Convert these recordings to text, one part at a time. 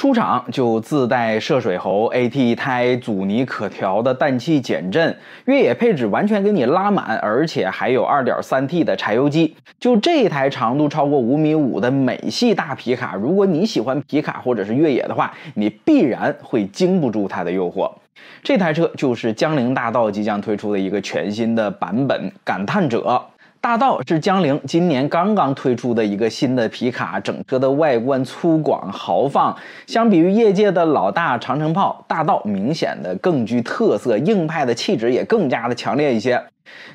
出厂就自带涉水喉、AT 胎、阻尼可调的氮气减震，越野配置完全给你拉满，而且还有二点三 T 的柴油机。就这台长度超过五米五的美系大皮卡，如果你喜欢皮卡或者是越野的话，你必然会经不住它的诱惑。这台车就是江铃大道即将推出的一个全新的版本——感叹者。大道是江铃今年刚刚推出的一个新的皮卡，整车的外观粗犷豪放，相比于业界的老大长城炮，大道明显的更具特色，硬派的气质也更加的强烈一些。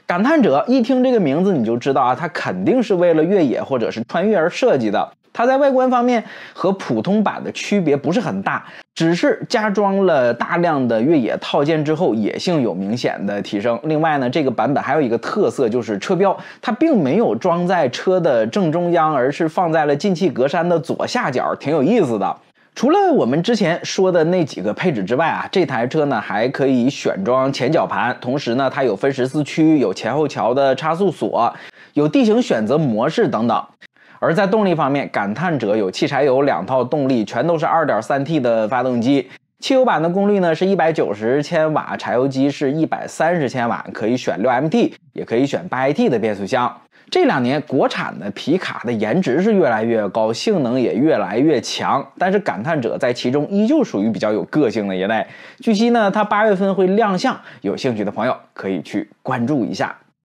感叹者一听这个名字，你就知道啊，它肯定是为了越野或者是穿越而设计的。它在外观方面和普通版的区别不是很大。只是加装了大量的越野套件之后，野性有明显的提升。另外呢，这个版本还有一个特色就是车标，它并没有装在车的正中央，而是放在了进气格栅的左下角，挺有意思的。除了我们之前说的那几个配置之外啊，这台车呢还可以选装前脚盘，同时呢它有分时四驱，有前后桥的差速锁，有地形选择模式等等。而在动力方面，感叹者有汽柴油两套动力，全都是二点三 T 的发动机。汽油版的功率呢是一百九十千瓦，柴油机是一百三十千瓦，可以选六 MT，也可以选八 AT 的变速箱。这两年国产的皮卡的颜值是越来越高，性能也越来越强，但是感叹者在其中依旧属于比较有个性的一代。据悉呢，它八月份会亮相，有兴趣的朋友可以去关注一下。